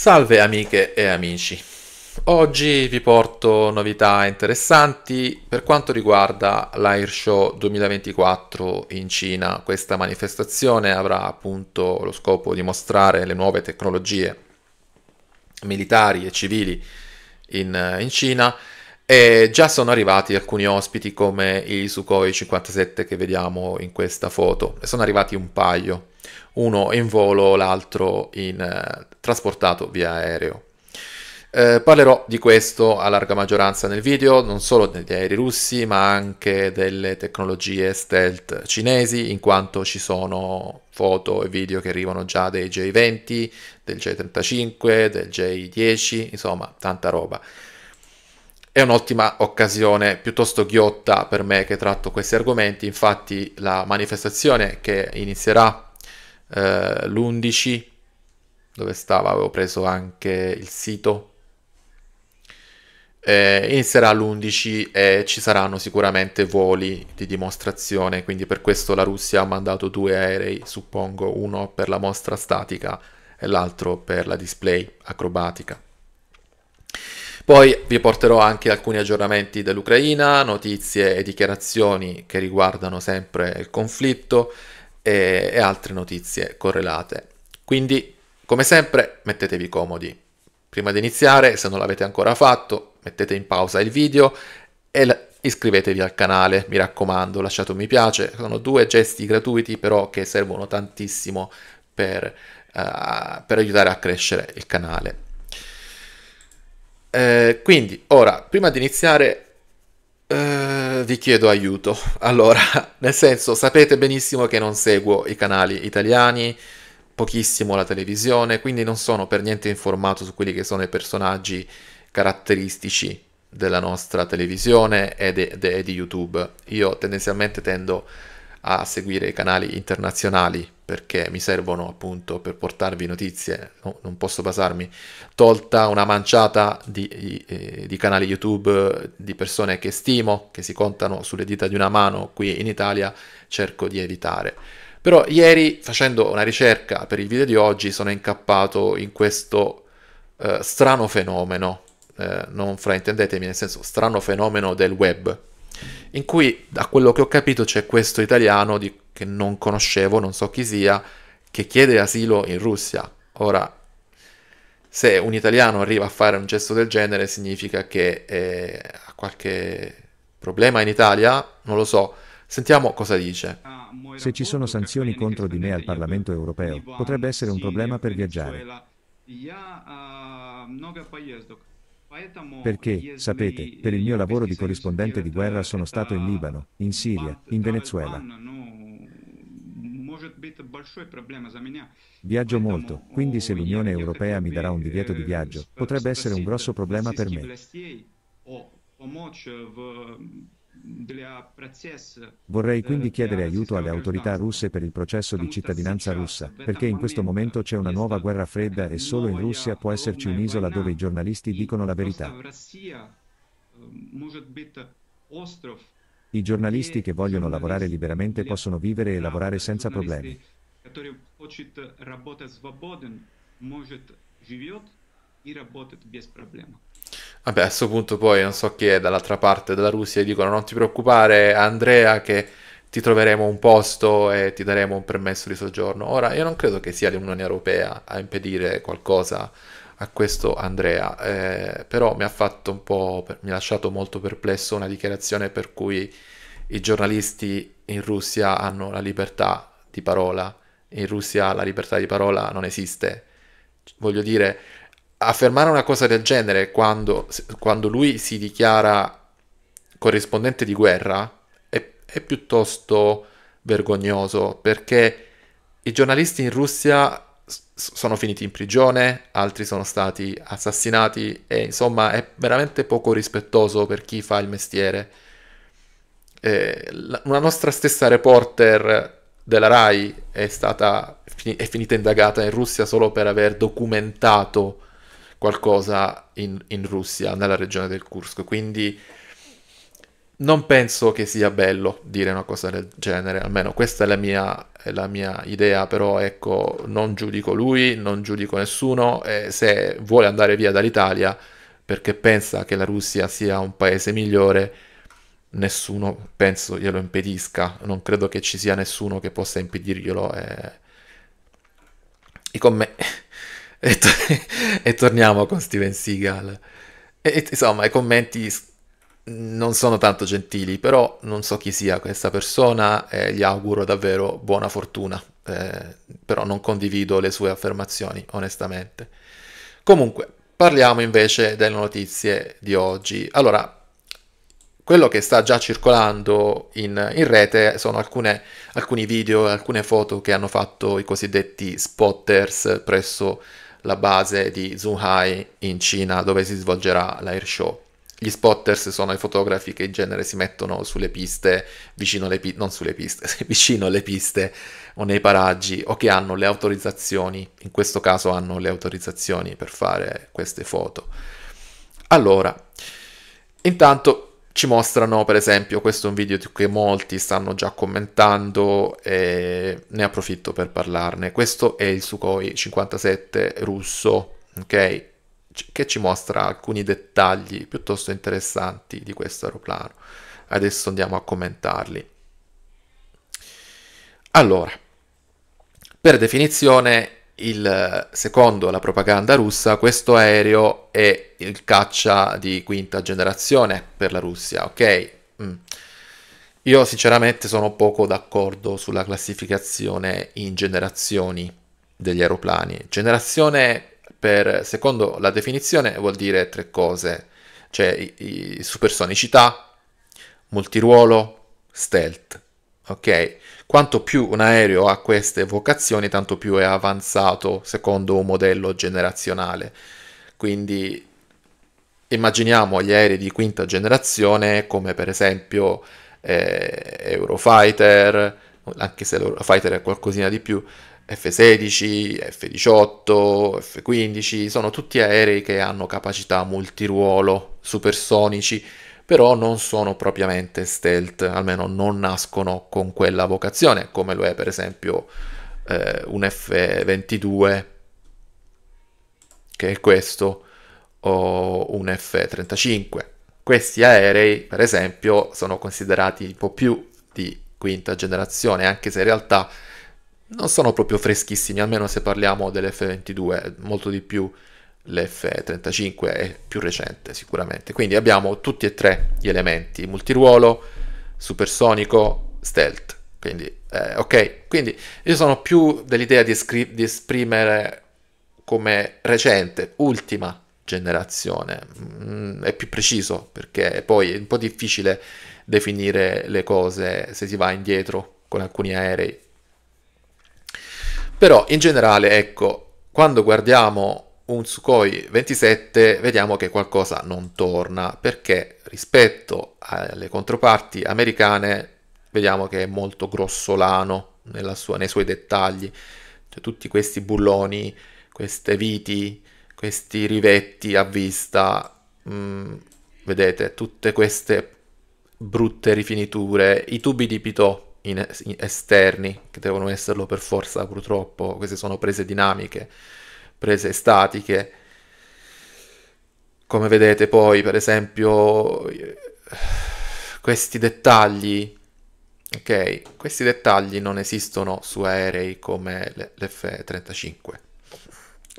Salve amiche e amici, oggi vi porto novità interessanti per quanto riguarda l'Airshow 2024 in Cina. Questa manifestazione avrà appunto lo scopo di mostrare le nuove tecnologie militari e civili in, in Cina e già sono arrivati alcuni ospiti come i Sukhoi 57 che vediamo in questa foto sono arrivati un paio, uno in volo, l'altro in trasportato via aereo. Eh, parlerò di questo a larga maggioranza nel video, non solo degli aerei russi, ma anche delle tecnologie stealth cinesi, in quanto ci sono foto e video che arrivano già dei J20, del J35, del J10, insomma, tanta roba. È un'ottima occasione, piuttosto ghiotta per me che tratto questi argomenti, infatti la manifestazione che inizierà eh, l'11 dove stava, avevo preso anche il sito. Eh, inizierà l'11 e ci saranno sicuramente voli di dimostrazione, quindi per questo la Russia ha mandato due aerei, suppongo, uno per la mostra statica e l'altro per la display acrobatica. Poi vi porterò anche alcuni aggiornamenti dell'Ucraina, notizie e dichiarazioni che riguardano sempre il conflitto e, eh, e altre notizie correlate. Quindi come sempre mettetevi comodi. Prima di iniziare, se non l'avete ancora fatto, mettete in pausa il video e iscrivetevi al canale, mi raccomando, lasciate un mi piace. Sono due gesti gratuiti però che servono tantissimo per, uh, per aiutare a crescere il canale. Eh, quindi, ora, prima di iniziare Uh, vi chiedo aiuto. Allora, nel senso, sapete benissimo che non seguo i canali italiani, pochissimo la televisione, quindi non sono per niente informato su quelli che sono i personaggi caratteristici della nostra televisione e, de, de, di YouTube. Io tendenzialmente tendo a seguire i canali internazionali perché mi servono appunto per portarvi notizie, no, non posso basarmi, tolta una manciata di, eh, di, canali YouTube di persone che stimo, che si contano sulle dita di una mano qui in Italia, cerco di evitare. Però ieri facendo una ricerca per il video di oggi sono incappato in questo eh, strano fenomeno, eh, non fraintendetemi nel senso strano fenomeno del web, in cui da quello che ho capito c'è questo italiano di, che non conoscevo, non so chi sia, che chiede asilo in Russia. Ora, se un italiano arriva a fare un gesto del genere significa che eh, ha qualche problema in Italia, non lo so Sentiamo cosa dice. Ah, se ci sono sanzioni contro di me al Parlamento europeo, potrebbe essere un problema per viaggiare. Ah, Perché, sapete, per il mio eh, lavoro di corrispondente di guerra sono stato in Libano, in Siria, in Venezuela. Viaggio molto, quindi se l'Unione Europea mi darà un divieto di э, viaggio, potrebbe essere un grosso problema per me. Vorrei quindi eh, chiedere aiuto alle autorità russe per il processo di cittadinanza russa, perché in questo momento c'è una nuova guerra fredda e solo in Russia può esserci un'isola dove i giornalisti dicono la verità. Eh, I giornalisti che vogliono lavorare liberamente possono vivere e lavorare senza problemi. Может, живет и работает без проблем. Vabbè, a questo punto poi non so chi è dall'altra parte della Russia, e dicono non ti preoccupare Andrea che ti troveremo un posto e ti daremo un permesso di soggiorno. Ora, io non credo che sia l'Unione Europea a impedire qualcosa a questo Andrea, eh, però mi ha fatto un po', mi ha lasciato molto perplesso una dichiarazione per cui i giornalisti in Russia hanno la libertà di parola, in Russia la libertà di parola non esiste. Voglio dire affermare una cosa del genere quando, quando lui si dichiara corrispondente di guerra è, è piuttosto vergognoso perché i giornalisti in Russia sono finiti in prigione, altri sono stati assassinati e insomma è veramente poco rispettoso per chi fa il mestiere. Eh, una nostra stessa reporter della RAI è stata è finita indagata in Russia solo per aver documentato qualcosa in, in Russia, nella regione del Kursk. Quindi non penso che sia bello dire una cosa del genere, almeno questa è la mia, è la mia idea, però ecco, non giudico lui, non giudico nessuno, e se vuole andare via dall'Italia perché pensa che la Russia sia un paese migliore, nessuno penso glielo impedisca, non credo che ci sia nessuno che possa impedirglielo. Eh. I, com- e, to- e torniamo con Steven Seagal. E, e, insomma, i commenti non sono tanto gentili, però non so chi sia questa persona e gli auguro davvero buona fortuna. Eh, però non condivido le sue affermazioni, onestamente. Comunque, parliamo invece delle notizie di oggi. Allora, quello che sta già circolando in, in rete sono alcune, alcuni video, alcune foto che hanno fatto i cosiddetti spotters presso la base di Zhuhai in Cina dove si svolgerà l'air show. Gli spotters sono i fotografi che in genere si mettono sulle piste, vicino alle, sulle piste, vicino alle piste o nei paraggi o che hanno le autorizzazioni, in questo caso hanno le autorizzazioni per fare queste foto. Allora, intanto ci mostrano per esempio, questo è un video che molti stanno già commentando e ne approfitto per parlarne, questo è il Sukhoi 57 russo, ok? che ci mostra alcuni dettagli piuttosto interessanti di questo aeroplano. Adesso andiamo a commentarli. Allora, per definizione il, secondo la propaganda russa, questo aereo è il caccia di quinta generazione per la Russia, ok? Mm. Io sinceramente sono poco d'accordo sulla classificazione in generazioni degli aeroplani. Generazione, per, secondo la definizione, vuol dire tre cose, cioè i, i, supersonicità, multiruolo, stealth ok? Quanto più un aereo ha queste vocazioni, tanto più è avanzato secondo un modello generazionale. Quindi immaginiamo gli aerei di quinta generazione come per esempio eh, Eurofighter, anche se l'Eurofighter è qualcosina di più, F-16, F-18, F-15, sono tutti aerei che hanno capacità multiruolo, supersonici, però non sono propriamente stealth, almeno non nascono con quella vocazione, come lo è per esempio eh, un F-22, che è questo, o un F-35. Questi aerei, per esempio, sono considerati un po' più di quinta generazione, anche se in realtà non sono proprio freschissimi, almeno se parliamo dell'F-22, molto di più l'F35 è più recente sicuramente. Quindi abbiamo tutti e tre gli elementi, multiruolo, supersonico, stealth. Quindi, eh, ok, quindi io sono più dell'idea di, scri- di esprimere come recente, ultima generazione, mm, è più preciso perché poi è un po' difficile definire le cose se si va indietro con alcuni aerei. Però in generale, ecco, quando guardiamo un Sukhoi 27 vediamo che qualcosa non torna perché rispetto alle controparti americane vediamo che è molto grossolano sua, nei suoi dettagli cioè, tutti questi bulloni queste viti questi rivetti a vista mh, mm, vedete tutte queste brutte rifiniture i tubi di pitò esterni che devono esserlo per forza purtroppo queste sono prese dinamiche prese statiche. Come vedete poi, per esempio, questi dettagli, ok, questi dettagli non esistono su aerei come l'F-35.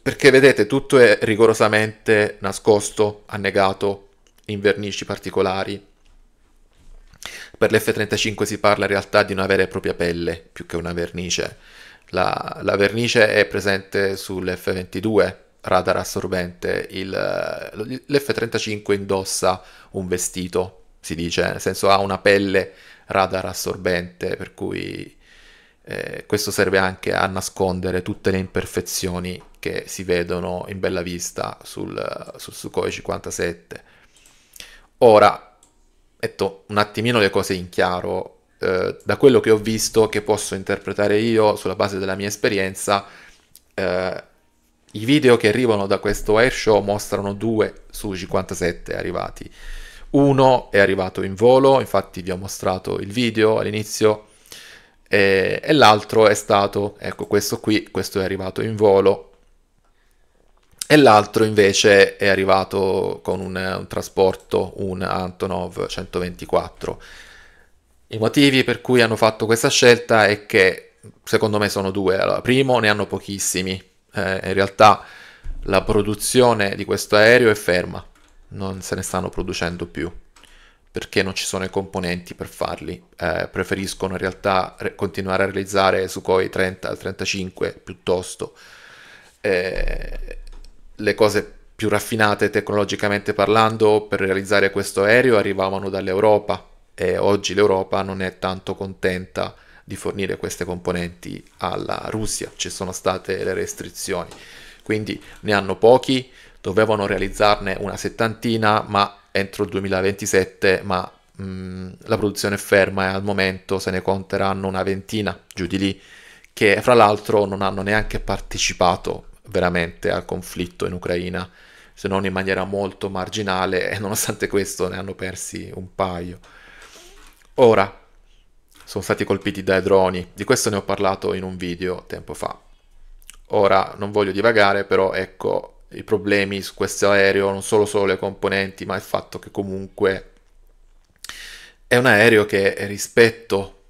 Perché vedete, tutto è rigorosamente nascosto, annegato, in vernici particolari. Per l'F-35 si parla in realtà di una vera e propria pelle, più che una vernice la, la vernice è presente sull'F22, radar assorbente, il, l'F35 indossa un vestito, si dice, nel senso ha una pelle radar assorbente, per cui eh, questo serve anche a nascondere tutte le imperfezioni che si vedono in bella vista sul, sul Sukhoi 57. Ora, metto un attimino le cose in chiaro, eh, da quello che ho visto, che posso interpretare io sulla base della mia esperienza, eh, i video che arrivano da questo airshow mostrano due su 57 arrivati. Uno è arrivato in volo, infatti vi ho mostrato il video all'inizio, e, e l'altro è stato, ecco questo qui, questo è arrivato in volo, e l'altro invece è arrivato con un, un trasporto, un Antonov 124. I motivi per cui hanno fatto questa scelta è che secondo me sono due. Allora, primo, ne hanno pochissimi. Eh, in realtà la produzione di questo aereo è ferma, non se ne stanno producendo più perché non ci sono i componenti per farli. Eh, preferiscono in realtà re- continuare a realizzare Sukhoi 30 al 35 piuttosto. Eh, le cose più raffinate tecnologicamente parlando per realizzare questo aereo arrivavano dall'Europa, eh, oggi l'Europa non è tanto contenta di fornire queste componenti alla Russia, ci sono state le restrizioni, quindi ne hanno pochi, dovevano realizzarne una settantina, ma entro il 2027, ma mh, la produzione è ferma e al momento se ne conteranno una ventina giù di lì, che fra l'altro non hanno neanche partecipato veramente al conflitto in Ucraina, se non in maniera molto marginale e nonostante questo ne hanno persi un paio. Ora, sono stati colpiti dai droni, di questo ne ho parlato in un video tempo fa. Ora, non voglio divagare, però ecco, i problemi su questo aereo non sono solo le componenti, ma il fatto che comunque è un aereo che rispetto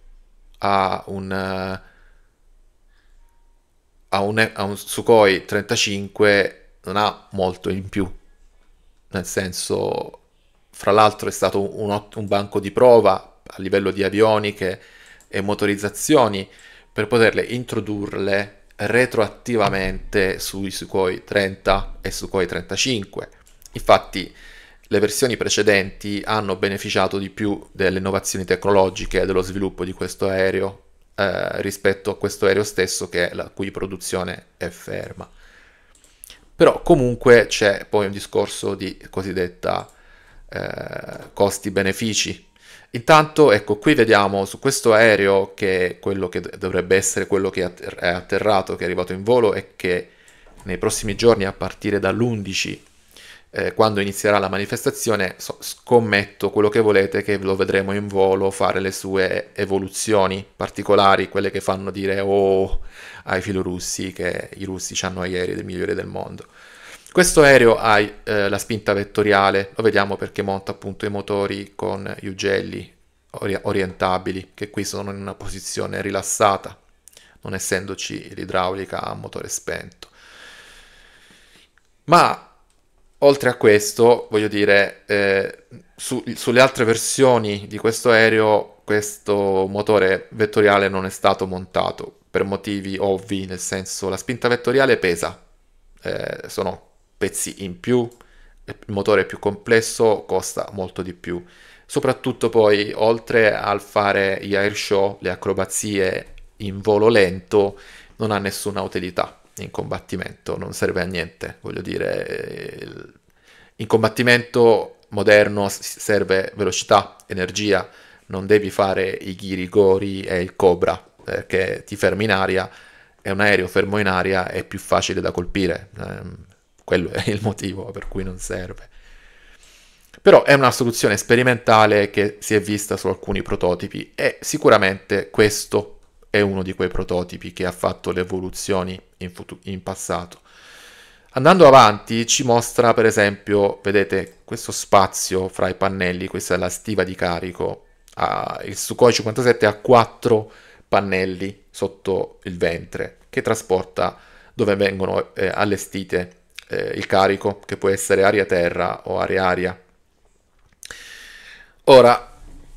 a un, eh, a un, a un Sukhoi 35 non ha molto in più, nel senso, fra l'altro è stato un, un banco di prova a livello di avioniche e motorizzazioni per poterle introdurle retroattivamente sui Sukhoi 30 e Sukhoi 35. Infatti le versioni precedenti hanno beneficiato di più delle innovazioni tecnologiche e dello sviluppo di questo aereo eh, rispetto a questo aereo stesso che la cui produzione è ferma. Però comunque c'è poi un discorso di cosiddetta eh, costi-benefici Intanto, ecco, qui vediamo su questo aereo che è quello che dovrebbe essere quello che è atterrato, che è arrivato in volo e che nei prossimi giorni, a partire dall'11, eh, quando inizierà la manifestazione, so, scommetto quello che volete che lo vedremo in volo fare le sue evoluzioni particolari, quelle che fanno dire oh ai filorussi che i russi hanno ieri del migliore del mondo. Questo aereo ha eh, la spinta vettoriale, lo vediamo perché monta appunto i motori con gli ugelli ori- orientabili, che qui sono in una posizione rilassata, non essendoci l'idraulica a motore spento. Ma oltre a questo, voglio dire, eh, su, sulle altre versioni di questo aereo questo motore vettoriale non è stato montato per motivi ovvi, nel senso la spinta vettoriale pesa, eh, sono pezzi in più, il motore è più complesso costa molto di più. Soprattutto poi, oltre al fare gli airshow, le acrobazie in volo lento, non ha nessuna utilità in combattimento, non serve a niente. Voglio dire, in combattimento moderno serve velocità, energia, non devi fare i ghirigori e il cobra, perché ti fermi in aria e un aereo fermo in aria è più facile da colpire. Ehm, quello è il motivo per cui non serve. Però è una soluzione sperimentale che si è vista su alcuni prototipi e sicuramente questo è uno di quei prototipi che ha fatto le evoluzioni in, futu- in passato. Andando avanti ci mostra per esempio, vedete questo spazio fra i pannelli, questa è la stiva di carico, ah, il Sukhoi 57 ha quattro pannelli sotto il ventre che trasporta dove vengono eh, allestite eh, il carico, che può essere aria-terra o aria-aria. Ora,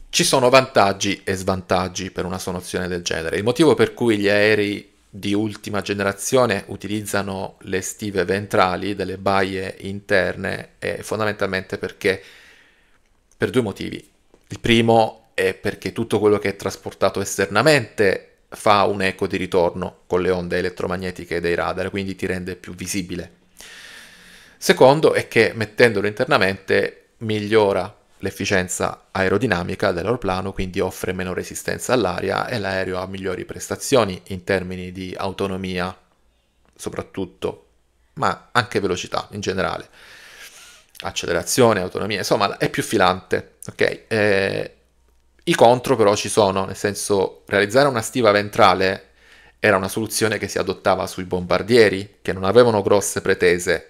ci sono vantaggi e svantaggi per una soluzione del genere. Il motivo per cui gli aerei di ultima generazione utilizzano le stive ventrali delle baie interne è fondamentalmente perché per due motivi. Il primo è perché tutto quello che è trasportato esternamente fa un eco di ritorno con le onde elettromagnetiche dei radar, quindi ti rende più visibile Secondo è che mettendolo internamente migliora l'efficienza aerodinamica dell'aeroplano, quindi offre meno resistenza all'aria e l'aereo ha migliori prestazioni in termini di autonomia, soprattutto, ma anche velocità in generale, accelerazione, autonomia, insomma è più filante. Okay? Eh, I contro però ci sono, nel senso realizzare una stiva ventrale era una soluzione che si adottava sui bombardieri, che non avevano grosse pretese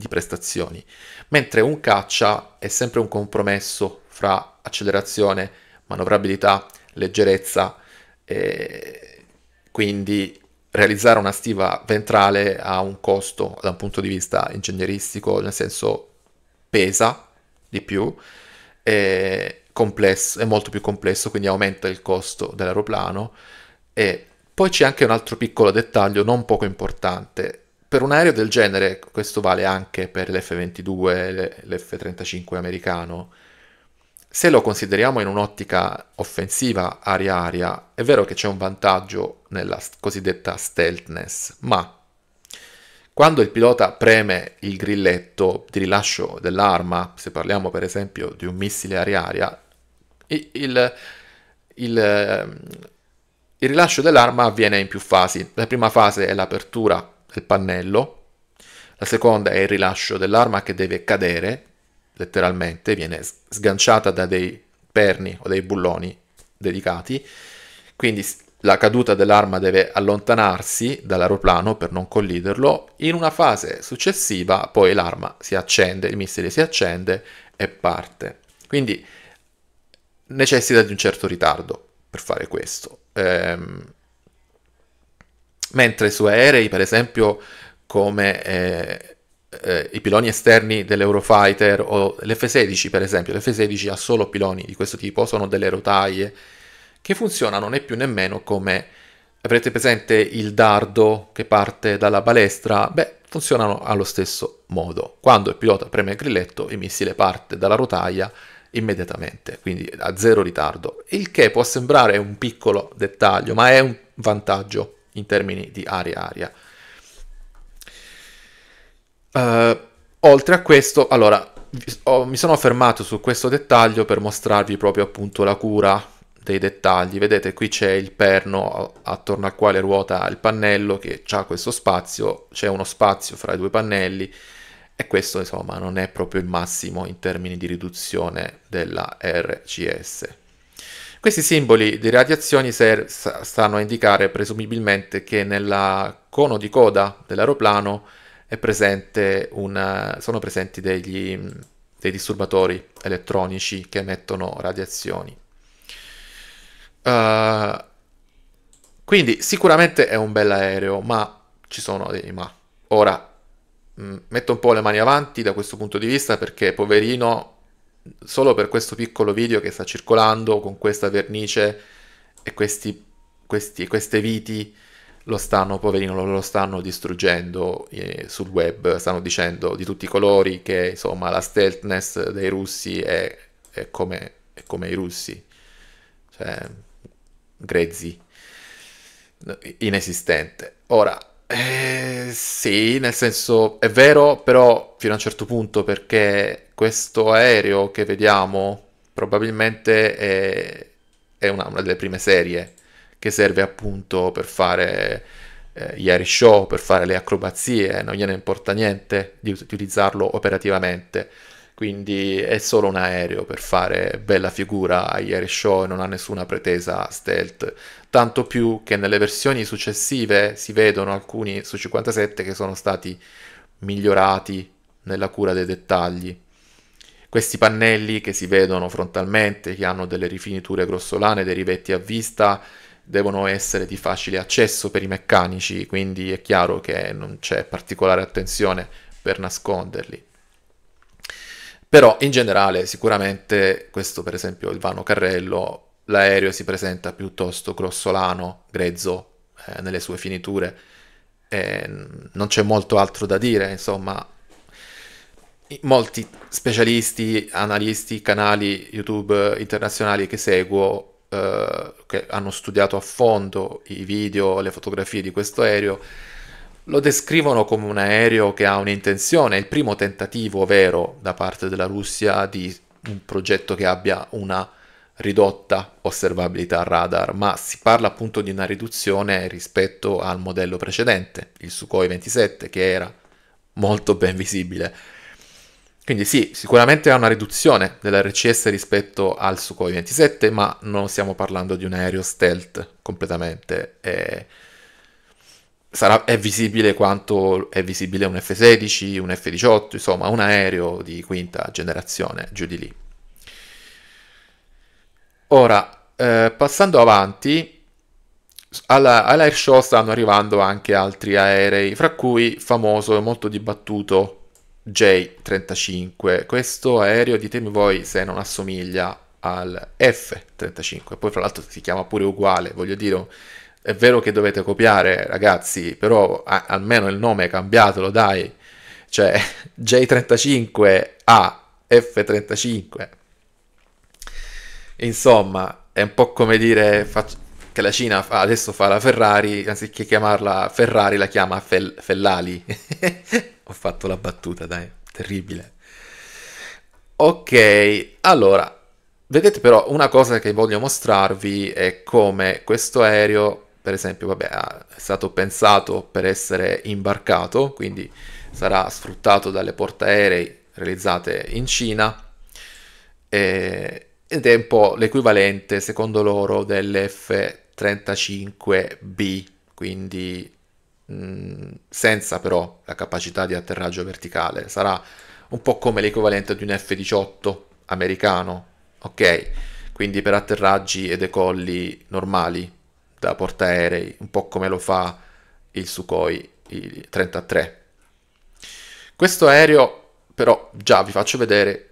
di prestazioni, mentre un caccia è sempre un compromesso fra accelerazione, manovrabilità, leggerezza, eh, quindi realizzare una stiva ventrale ha un costo da un punto di vista ingegneristico, nel senso pesa di più, è, complesso, è molto più complesso, quindi aumenta il costo dell'aeroplano. E poi c'è anche un altro piccolo dettaglio non poco importante, per un aereo del genere, questo vale anche per l'F-22, l'F-35 americano, se lo consideriamo in un'ottica offensiva aria-aria, è vero che c'è un vantaggio nella cosiddetta stealthness, ma quando il pilota preme il grilletto di rilascio dell'arma, se parliamo per esempio di un missile aria-aria, il, il, ehm, il rilascio dell'arma avviene in più fasi. La prima fase è l'apertura del pannello, la seconda è il rilascio dell'arma che deve cadere, letteralmente, viene sganciata da dei perni o dei bulloni dedicati, quindi la caduta dell'arma deve allontanarsi dall'aeroplano per non colliderlo. In una fase successiva poi l'arma si accende, il missile si accende e parte. Quindi necessita di un certo ritardo per fare questo. Ehm, mentre su aerei, per esempio, come eh, eh, i piloni esterni dell'Eurofighter o l'F-16, per esempio, l'F-16 ha solo piloni di questo tipo, sono delle rotaie che funzionano né più né meno come avrete presente il dardo che parte dalla balestra, beh, funzionano allo stesso modo. Quando il pilota preme il grilletto, il missile parte dalla rotaia immediatamente, quindi a zero ritardo, il che può sembrare un piccolo dettaglio, ma è un vantaggio in termini di area-aria. Uh, eh, oltre a questo, allora, ho, mi sono fermato su questo dettaglio per mostrarvi proprio appunto la cura dei dettagli. Vedete qui c'è il perno attorno al quale ruota il pannello che ha questo spazio, c'è uno spazio fra i due pannelli e questo insomma non è proprio il massimo in termini di riduzione della RCS. Questi simboli di radiazioni ser- stanno a indicare presumibilmente che nel cono di coda dell'aeroplano presente un, sono presenti degli, dei disturbatori elettronici che emettono radiazioni. Uh, quindi sicuramente è un bel aereo, ma ci sono dei ma. Ora, mh, mm, metto un po' le mani avanti da questo punto di vista perché poverino solo per questo piccolo video che sta circolando con questa vernice e questi, questi, queste viti lo stanno, poverino, lo, lo stanno distruggendo eh, sul web, stanno dicendo di tutti i colori che insomma la stealthness dei russi è, è, come, è come, i russi, cioè grezzi, inesistente. Ora, eh, sì, nel senso è vero, però fino a un certo punto perché questo aereo che vediamo probabilmente è, è una, una, delle prime serie che serve appunto per fare eh, gli air show, per fare le acrobazie, non gliene importa niente di, di utilizzarlo operativamente. Quindi è solo un aereo per fare bella figura agli air show e non ha nessuna pretesa stealth. Tanto più che nelle versioni successive si vedono alcuni su 57 che sono stati migliorati nella cura dei dettagli questi pannelli che si vedono frontalmente, che hanno delle rifiniture grossolane, dei rivetti a vista, devono essere di facile accesso per i meccanici, quindi è chiaro che non c'è particolare attenzione per nasconderli. Però in generale sicuramente questo per esempio il vano carrello, l'aereo si presenta piuttosto grossolano, grezzo eh, nelle sue finiture, eh, non c'è molto altro da dire, insomma molti specialisti, analisti, canali YouTube internazionali che seguo, eh, che hanno studiato a fondo i video, le fotografie di questo aereo, lo descrivono come un aereo che ha un'intenzione, il primo tentativo vero da parte della Russia di un progetto che abbia una ridotta osservabilità radar, ma si parla appunto di una riduzione rispetto al modello precedente, il Sukhoi 27, che era molto ben visibile. Quindi sì, sicuramente ha una riduzione dell'RCS rispetto al Sukhoi 27, ma non stiamo parlando di un aereo stealth completamente. È, sarà, è visibile quanto è visibile un F-16, un F-18, insomma un aereo di quinta generazione, giù di lì. Ora, eh, passando avanti, alla, all'air show stanno arrivando anche altri aerei, fra cui famoso e molto dibattuto J35. Questo aereo ditemi voi se non assomiglia al F35. Poi fra l'altro si chiama pure uguale, voglio dire, è vero che dovete copiare, ragazzi, però a- almeno il nome è cambiatelo, dai. Cioè J35A F35. Insomma, è un po' come dire fac- che la Cina fa- adesso fa la Ferrari, anziché chiamarla Ferrari la chiama Fel- Fellali. Ho fatto la battuta, dai, terribile. Ok, allora, vedete però una cosa che voglio mostrarvi è come questo aereo, per esempio, vabbè, è stato pensato per essere imbarcato, quindi sarà sfruttato dalle portaerei realizzate in Cina eh, ed è un po' l'equivalente secondo loro dell'F-35B, quindi senza però la capacità di atterraggio verticale. Sarà un po' come l'equivalente di un F-18 americano, ok? Quindi per atterraggi e decolli normali da portaerei, un po' come lo fa il Sukhoi il 33. Questo aereo però già vi faccio vedere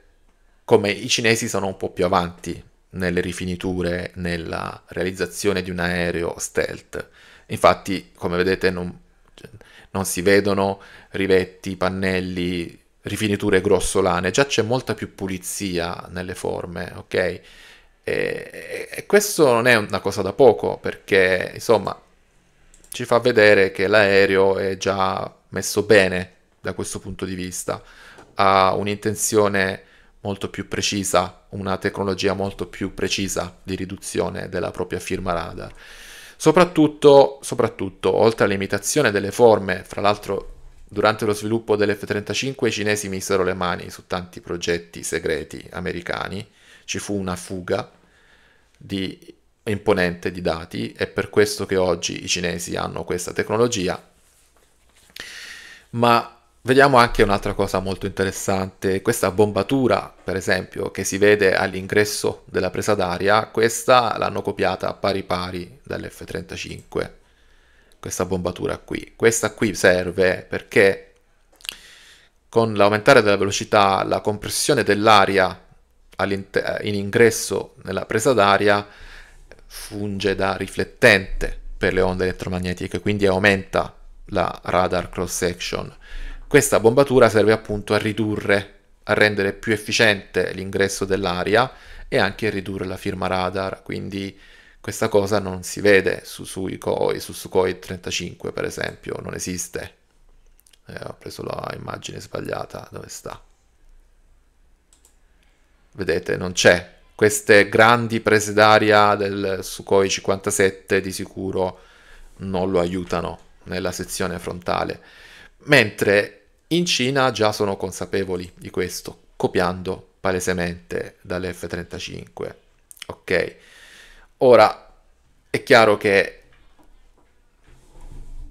come i cinesi sono un po' più avanti nelle rifiniture, nella realizzazione di un aereo stealth. Infatti, come vedete, non non si vedono rivetti, pannelli, rifiniture grossolane, già c'è molta più pulizia nelle forme, ok? E, e questo non è una cosa da poco perché insomma ci fa vedere che l'aereo è già messo bene da questo punto di vista, ha un'intenzione molto più precisa, una tecnologia molto più precisa di riduzione della propria firma radar. Soprattutto, soprattutto oltre all'imitazione delle forme, fra l'altro durante lo sviluppo dell'F-35 i cinesi misero le mani su tanti progetti segreti americani, ci fu una fuga di imponente di dati, è per questo che oggi i cinesi hanno questa tecnologia, ma Vediamo anche un'altra cosa molto interessante, questa bombatura per esempio che si vede all'ingresso della presa d'aria, questa l'hanno copiata pari pari dall'F-35, questa bombatura qui. Questa qui serve perché con l'aumentare della velocità la compressione dell'aria in ingresso nella presa d'aria funge da riflettente per le onde elettromagnetiche, quindi aumenta la radar cross section questa bombatura serve appunto a ridurre, a rendere più efficiente l'ingresso dell'aria e anche a ridurre la firma radar, quindi questa cosa non si vede su Suikoi, su Sukhoi 35 per esempio, non esiste. Eh, ho preso la immagine sbagliata, dove sta? Vedete, non c'è. Queste grandi prese d'aria del Sukhoi 57 di sicuro non lo aiutano nella sezione frontale. Mentre in Cina già sono consapevoli di questo, copiando palesemente dallf 35 Ok, ora è chiaro che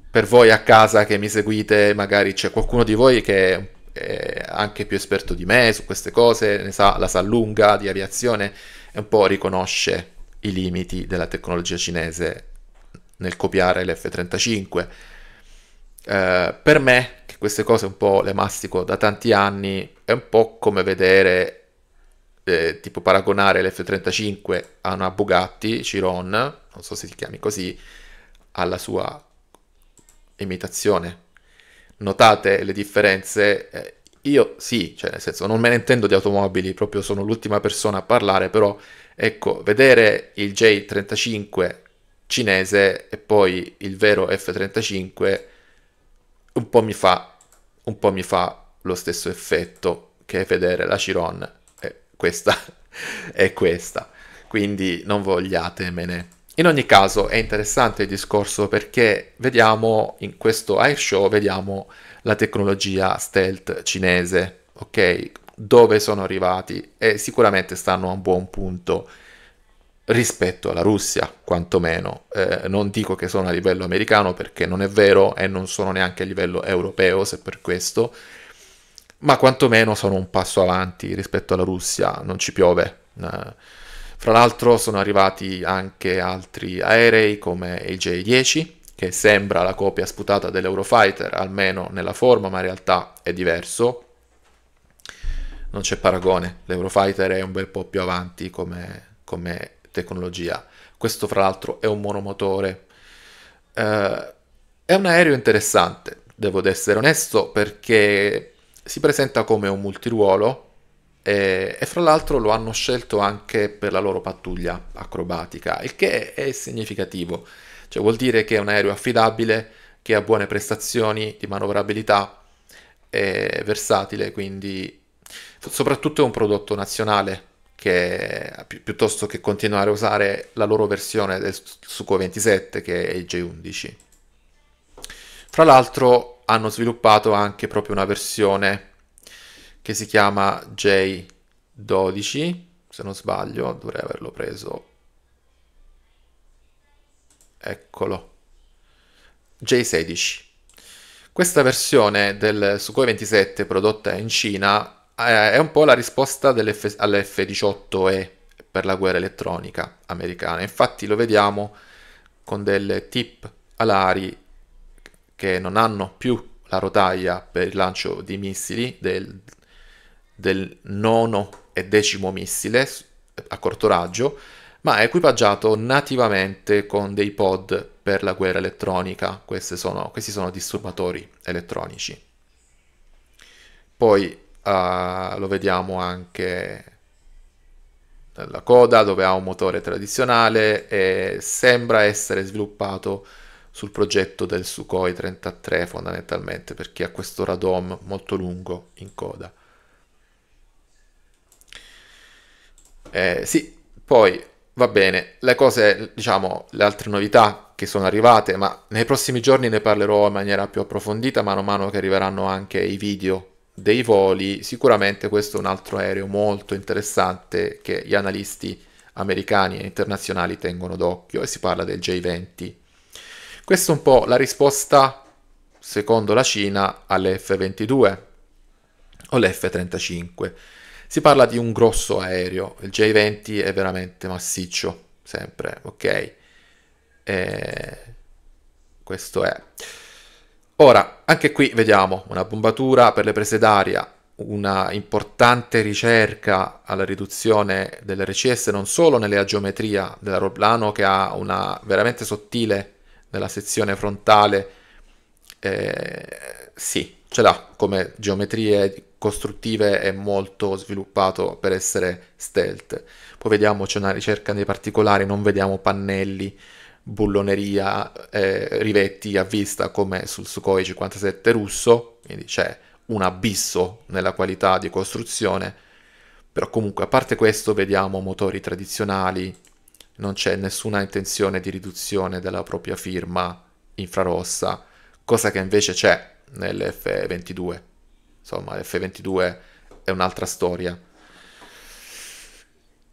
per voi a casa che mi seguite, magari c'è qualcuno di voi che è anche più esperto di me su queste cose, ne sa, la sa lunga di aviazione e un po' riconosce i limiti della tecnologia cinese nel copiare l'F-35. Eh, per me queste cose un po' le mastico da tanti anni, è un po' come vedere, eh, tipo paragonare l'F35 a una Bugatti Chiron, non so se si chiami così, alla sua imitazione. Notate le differenze? Eh, io sì, cioè nel senso non me ne intendo di automobili, proprio sono l'ultima persona a parlare, però ecco, vedere il J35 cinese e poi il vero F35 un po' mi fa, un po mi fa lo stesso effetto che vedere la Chiron è questa è questa quindi non vogliatemene in ogni caso è interessante il discorso perché vediamo in questo air show vediamo la tecnologia stealth cinese ok dove sono arrivati e sicuramente stanno a un buon punto rispetto alla Russia, quantomeno. Eh, non dico che sono a livello americano perché non è vero e non sono neanche a livello europeo, se per questo, ma quantomeno sono un passo avanti rispetto alla Russia, non ci piove. Eh, fra l'altro sono arrivati anche altri aerei come il J-10, che sembra la copia sputata dell'Eurofighter, almeno nella forma, ma in realtà è diverso. Non c'è paragone, l'Eurofighter è un bel po' più avanti come, come tecnologia. Questo fra l'altro è un monomotore. Eh, è un aereo interessante, devo essere onesto, perché si presenta come un multiruolo e, e, fra l'altro lo hanno scelto anche per la loro pattuglia acrobatica, il che è, significativo, cioè vuol dire che è un aereo affidabile, che ha buone prestazioni di manovrabilità, è versatile, quindi soprattutto è un prodotto nazionale, che, pi- piuttosto che continuare a usare la loro versione del Suco 27 che è il J11. Fra l'altro hanno sviluppato anche proprio una versione che si chiama J12, se non sbaglio, dovrei averlo preso. Eccolo. J16. Questa versione del Sukhoi 27 prodotta in Cina eh, è un po' la risposta all'F18E per la guerra elettronica americana. Infatti lo vediamo con delle tip alari che non hanno più la rotaia per il lancio di missili del, del nono e decimo missile a corto raggio, ma è equipaggiato nativamente con dei pod per la guerra elettronica. Sono, questi sono disturbatori elettronici. Poi uh, lo vediamo anche nella coda dove ha un motore tradizionale e sembra essere sviluppato sul progetto del Sukhoi 33 fondamentalmente perché ha questo radom molto lungo in coda. Eh, sì, poi va bene, le cose, diciamo, le altre novità che sono arrivate, ma nei prossimi giorni ne parlerò in maniera più approfondita, mano a mano che arriveranno anche i video dei voli, sicuramente questo è un altro aereo molto interessante che gli analisti americani e internazionali tengono d'occhio e si parla del J20. Questa è un po' la risposta, secondo la Cina, alle F-22 o le F-35. Si parla di un grosso aereo, il J20 è veramente massiccio, sempre, ok? E eh, questo è Ora, anche qui vediamo una bombatura per le prese d'aria, una importante ricerca alla riduzione dell'RCS non solo nella geometria dell'aeroplano che ha una veramente sottile nella sezione frontale, eh, sì, ce l'ha come geometrie costruttive è molto sviluppato per essere stealth. Poi vediamo c'è una ricerca nei particolari, non vediamo pannelli, bulloneria, eh, rivetti a vista come sul Sukhoi 57 russo, quindi c'è un abisso nella qualità di costruzione, però comunque a parte questo vediamo motori tradizionali, non c'è nessuna intenzione di riduzione della propria firma infrarossa, cosa che invece c'è nell'F22. Insomma, l'F22 è un'altra storia.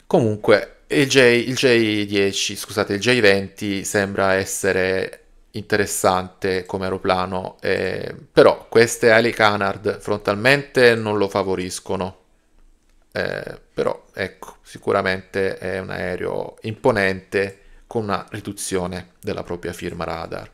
Comunque il, J, il J10, scusate, il J20 sembra essere interessante come aeroplano, eh, però queste ali canard frontalmente non lo favoriscono. Eh, però ecco, sicuramente è un aereo imponente con una riduzione della propria firma radar.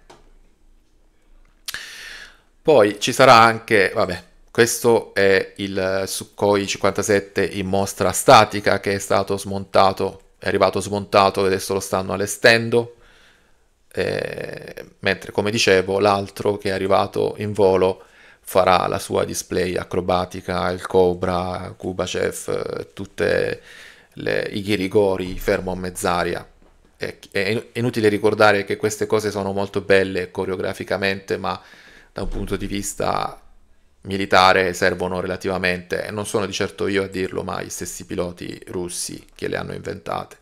Poi ci sarà anche, vabbè, questo è il Sukhoi 57 in mostra statica che è stato smontato è arrivato smontato e adesso lo stanno allestendo, eh, mentre come dicevo l'altro che è arrivato in volo farà la sua display acrobatica, il Cobra, Kubachev, tutte le, i ghirigori fermo a mezz'aria. È, è inutile ricordare che queste cose sono molto belle coreograficamente, ma da un punto di vista militare servono relativamente e non sono di certo io a dirlo, ma gli stessi piloti russi che le hanno inventate.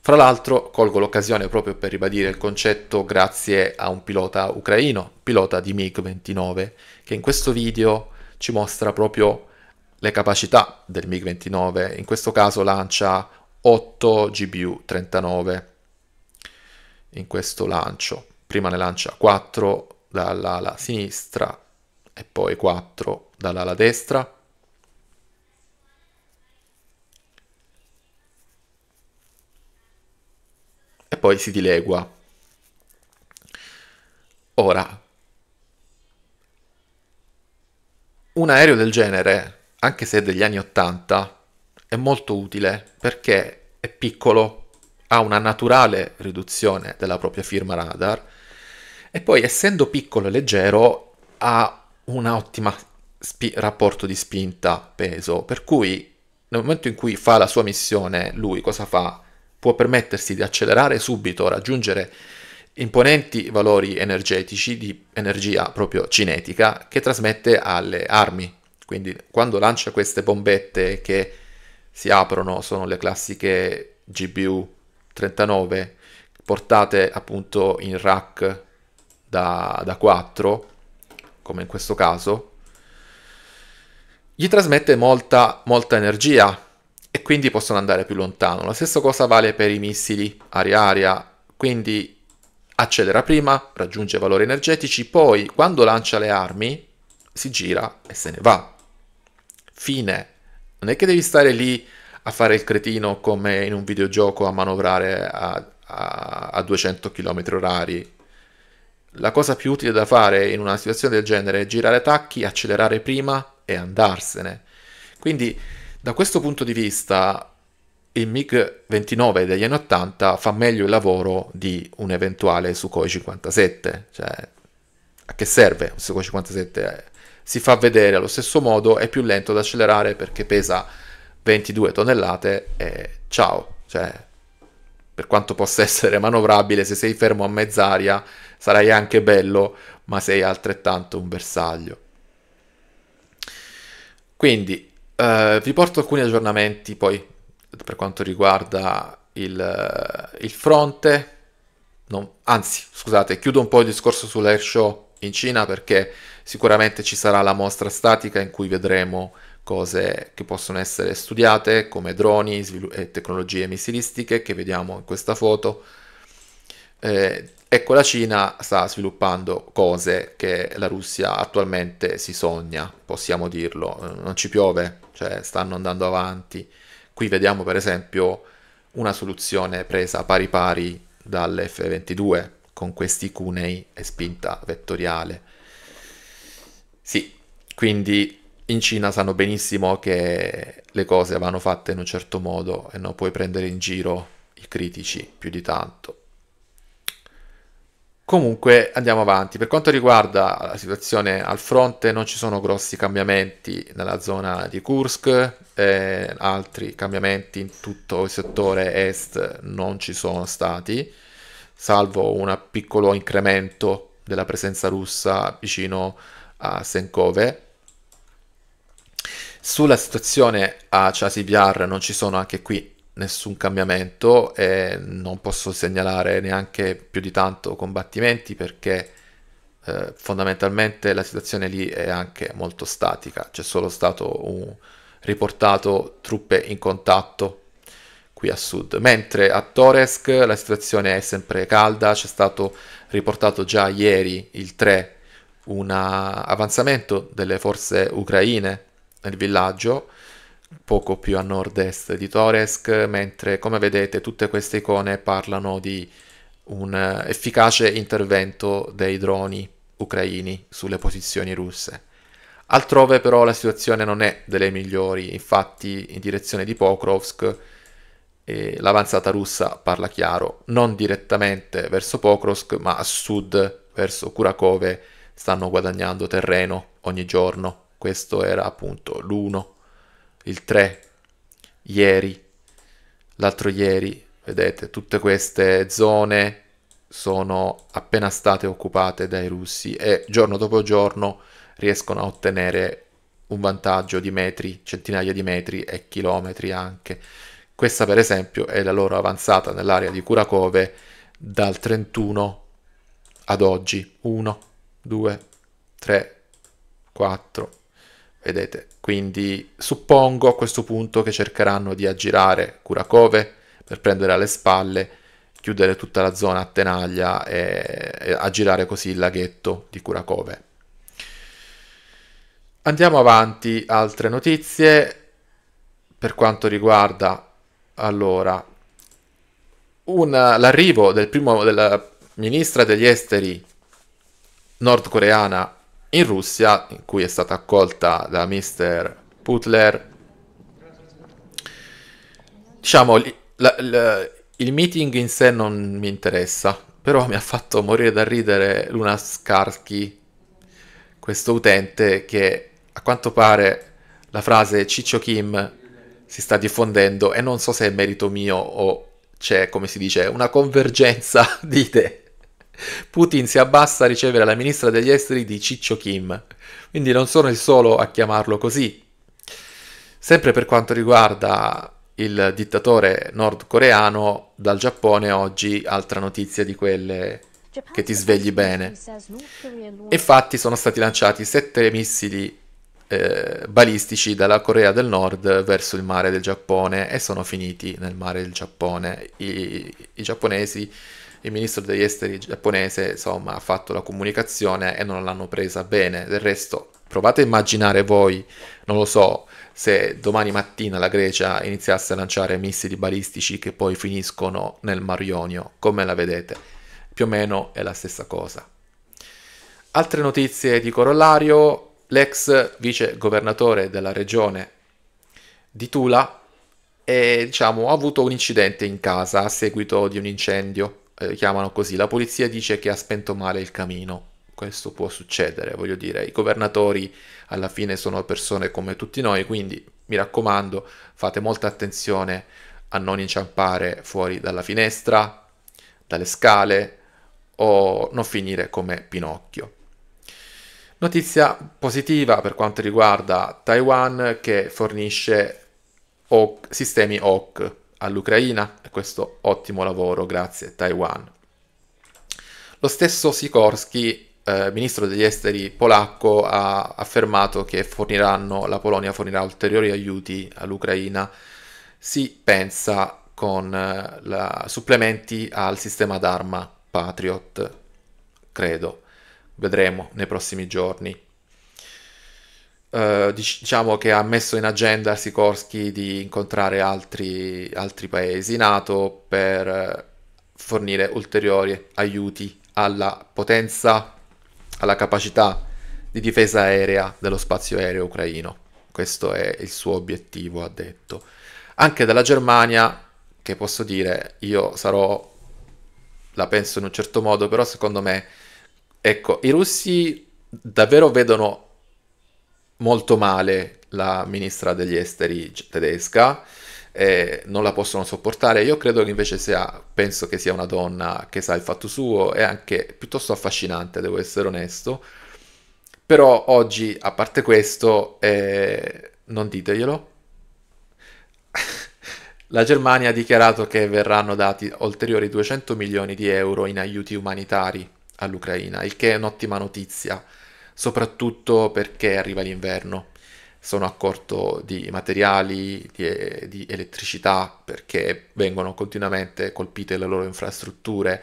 Fra l'altro colgo l'occasione proprio per ribadire il concetto grazie a un pilota ucraino, pilota di MiG-29, che in questo video ci mostra proprio le capacità del MiG-29, in questo caso lancia 8 GBU-39 in questo lancio, prima ne lancia 4 dall'ala sinistra e poi 4 dall'ala destra. E poi si dilegua. Ora, un aereo del genere, anche se degli anni 80, è molto utile perché è piccolo, ha una naturale riduzione della propria firma radar e poi essendo piccolo e leggero ha un ottimo spi- rapporto di spinta-peso, per cui nel momento in cui fa la sua missione, lui cosa fa? Può permettersi di accelerare subito, raggiungere imponenti valori energetici di energia proprio cinetica che trasmette alle armi. Quindi quando lancia queste bombette che si aprono, sono le classiche GBU 39 portate appunto in rack da, da 4, come in questo caso, gli trasmette molta, molta energia e quindi possono andare più lontano. La stessa cosa vale per i missili aria-aria, quindi accelera prima, raggiunge valori energetici, poi quando lancia le armi si gira e se ne va. Fine. Non è che devi stare lì a fare il cretino come in un videogioco a manovrare a, a, a 200 km orari la cosa più utile da fare in una situazione del genere è girare tacchi, accelerare prima e andarsene. Quindi, da questo punto di vista, il MiG-29 degli anni 80 fa meglio il lavoro di un eventuale Sukhoi 57. Cioè, a che serve un Sukhoi 57? Eh, si fa vedere allo stesso modo, è più lento da accelerare perché pesa 22 tonnellate e ciao. Cioè, per quanto possa essere manovrabile, se sei fermo a mezz'aria sarai anche bello, ma sei altrettanto un bersaglio. Quindi eh, vi porto alcuni aggiornamenti poi per quanto riguarda il, eh, il fronte. Non, anzi, scusate, chiudo un po' il discorso sull'air show in Cina perché sicuramente ci sarà la mostra statica in cui vedremo cose che possono essere studiate come droni e eh, tecnologie missilistiche che vediamo in questa foto. Eh, Ecco, la Cina sta sviluppando cose che la Russia attualmente si sogna, possiamo dirlo, eh, non ci piove, cioè stanno andando avanti. Qui vediamo per esempio una soluzione presa pari pari dall'F-22 con questi cunei e spinta vettoriale. Sì, quindi in Cina sanno benissimo che le cose vanno fatte in un certo modo e non puoi prendere in giro i critici più di tanto. Comunque andiamo avanti. Per quanto riguarda la situazione al fronte, non ci sono grossi cambiamenti nella zona di Kursk, eh, altri cambiamenti in tutto il settore est non ci sono stati, salvo un piccolo incremento della presenza russa vicino a Senkove. Sulla situazione a Chasiviar non ci sono anche qui nessun cambiamento e non posso segnalare neanche più di tanto combattimenti perché eh, fondamentalmente la situazione lì è anche molto statica, c'è solo stato un riportato truppe in contatto qui a sud, mentre a Toresk la situazione è sempre calda, c'è stato riportato già ieri il 3 un eh, avanzamento delle forze ucraine nel villaggio poco più a nord-est di Toresk, mentre come vedete tutte queste icone parlano di un eh, efficace intervento dei droni ucraini sulle posizioni russe. Altrove però la situazione non è delle migliori, infatti in direzione di Pokrovsk eh, l'avanzata russa parla chiaro, non direttamente verso Pokrovsk ma a sud verso Kurakove stanno guadagnando terreno ogni giorno, questo era appunto l'uno il 3, ieri, l'altro ieri, vedete, tutte queste zone sono appena state occupate dai russi e giorno dopo giorno riescono a ottenere un vantaggio di metri, centinaia di metri e chilometri anche. Questa per esempio è la loro avanzata nell'area di Kurakove dal 31 ad oggi. 1, 2, 3, 4. Vedete, quindi suppongo a questo punto che cercheranno di aggirare Curacove per prendere alle spalle, chiudere tutta la zona a tenaglia e, e aggirare così il laghetto di Curacove. Andiamo avanti, altre notizie per quanto riguarda allora un, l'arrivo del primo, della ministra degli esteri nordcoreana in Russia, in cui è stata accolta da Mr. Putler. Diciamo, la, la, il meeting in sé non mi interessa, però mi ha fatto morire da ridere Luna Skarsky, questo utente che a quanto pare la frase Ciccio Kim si sta diffondendo e non so se è merito mio o c'è, come si dice, una convergenza di idee Putin si abbassa a ricevere la ministra degli esteri di Ciccio Kim. Quindi non sono il solo a chiamarlo così. Sempre per quanto riguarda il dittatore nordcoreano, dal Giappone oggi altra notizia di quelle che ti svegli bene. Infatti sono stati lanciati sette missili eh, balistici dalla Corea del Nord verso il mare del Giappone e sono finiti nel mare del Giappone. I, i giapponesi il ministro degli esteri giapponese insomma, ha fatto la comunicazione e non l'hanno presa bene. Del resto, provate a immaginare voi, non lo so, se domani mattina la Grecia iniziasse a lanciare missili balistici che poi finiscono nel Mar Ionio, come la vedete? Più o meno è la stessa cosa. Altre notizie di corollario, l'ex vice governatore della regione di Tula e, eh, diciamo, ha avuto un incidente in casa a seguito di un incendio eh, chiamano così, la polizia dice che ha spento male il camino. Questo può succedere, voglio dire, i governatori alla fine sono persone come tutti noi, quindi mi raccomando, fate molta attenzione a non inciampare fuori dalla finestra, dalle scale o non finire come Pinocchio. Notizia positiva per quanto riguarda Taiwan che fornisce OC, sistemi OC, all'Ucraina e questo ottimo lavoro grazie Taiwan. Lo stesso Sikorsky eh, ministro degli esteri polacco, ha affermato che la Polonia fornirà ulteriori aiuti all'Ucraina, si pensa con eh, la, supplementi al sistema d'arma Patriot, credo, vedremo nei prossimi giorni eh, diciamo che ha messo in agenda Sikorsky di incontrare altri, altri paesi NATO per eh, fornire ulteriori aiuti alla potenza, alla capacità di difesa aerea dello spazio aereo ucraino. Questo è il suo obiettivo, ha detto. Anche dalla Germania, che posso dire, io sarò, la penso in un certo modo, però secondo me, ecco, i russi davvero vedono molto male la ministra degli esteri tedesca, eh, non la possono sopportare. Io credo che invece sia, penso che sia una donna che sa il fatto suo, è anche piuttosto affascinante, devo essere onesto. Però oggi, a parte questo, eh, non diteglielo. La Germania ha dichiarato che verranno dati ulteriori 200 milioni di euro in aiuti umanitari all'Ucraina, il che è un'ottima notizia soprattutto perché arriva l'inverno. Sono a corto di materiali, di, di elettricità, perché vengono continuamente colpite le loro infrastrutture.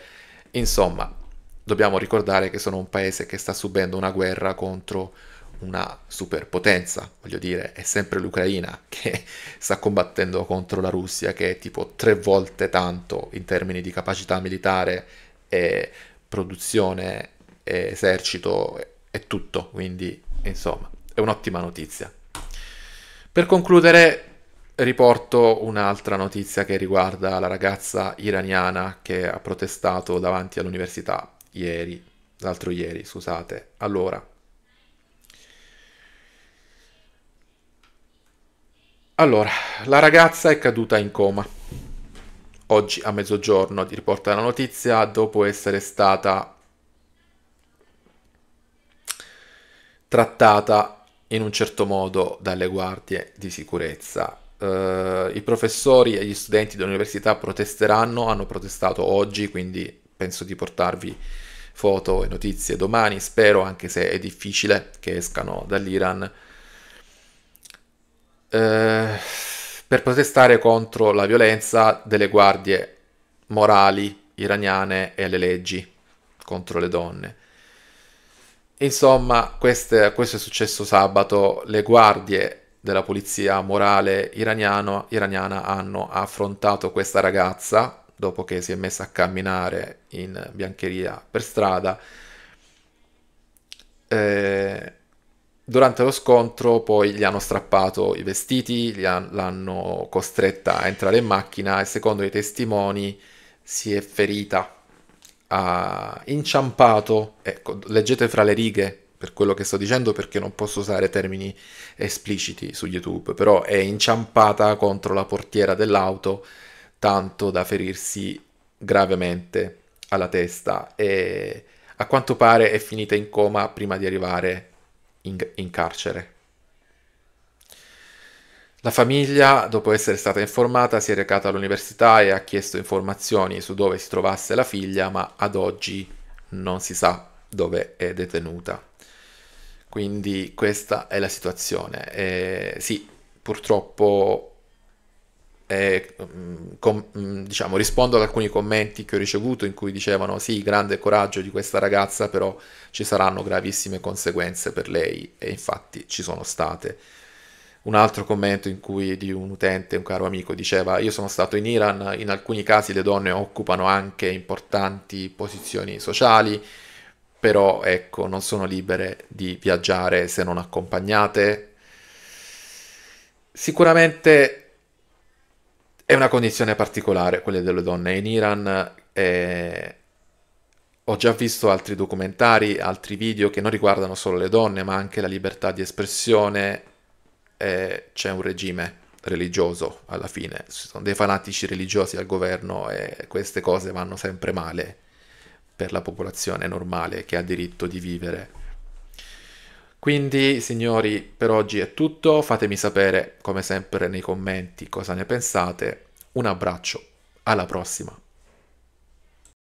Insomma, dobbiamo ricordare che sono un paese che sta subendo una guerra contro una superpotenza, voglio dire, è sempre l'Ucraina che sta combattendo contro la Russia che è tipo tre volte tanto in termini di capacità militare e produzione e esercito è tutto, quindi insomma è un'ottima notizia. Per concludere riporto un'altra notizia che riguarda la ragazza iraniana che ha protestato davanti all'università ieri, l'altro ieri, scusate. Allora, Allora, la ragazza è caduta in coma. Oggi a mezzogiorno, ti riporta la notizia, dopo essere stata trattata in un certo modo dalle guardie di sicurezza. Eh, I professori e gli studenti dell'università protesteranno, hanno protestato oggi, quindi penso di portarvi foto e notizie domani, spero anche se è difficile che escano dall'Iran. Eh, per protestare contro la violenza delle guardie morali iraniane e le leggi contro le donne. Insomma, queste, questo è successo sabato, le guardie della polizia morale iraniano, iraniana hanno affrontato questa ragazza dopo che si è messa a camminare in biancheria per strada. Eh, durante lo scontro poi gli hanno strappato i vestiti, ha, l'hanno costretta a entrare in macchina e secondo i testimoni si è ferita ha inciampato, ecco, leggete fra le righe per quello che sto dicendo perché non posso usare termini espliciti su YouTube, però è inciampata contro la portiera dell'auto tanto da ferirsi gravemente alla testa e a quanto pare è finita in coma prima di arrivare in, in carcere. La famiglia, dopo essere stata informata, si è recata all'università e ha chiesto informazioni su dove si trovasse la figlia, ma ad oggi non si sa dove è detenuta. Quindi questa è la situazione. E sì, purtroppo è, mm, com, mm, diciamo, rispondo ad alcuni commenti che ho ricevuto in cui dicevano sì, grande coraggio di questa ragazza, però ci saranno gravissime conseguenze per lei e infatti ci sono state un altro commento in cui di un utente, un caro amico, diceva io sono stato in Iran, in alcuni casi le donne occupano anche importanti posizioni sociali, però ecco, non sono libere di viaggiare se non accompagnate. Sicuramente è una condizione particolare quella delle donne in Iran. Eh, ho già visto altri documentari, altri video che non riguardano solo le donne, ma anche la libertà di espressione eh, c'è un regime religioso alla fine, ci sono dei fanatici religiosi al governo e queste cose vanno sempre male per la popolazione normale che ha diritto di vivere. Quindi, signori, per oggi è tutto. Fatemi sapere, come sempre, nei commenti cosa ne pensate. Un abbraccio, alla prossima!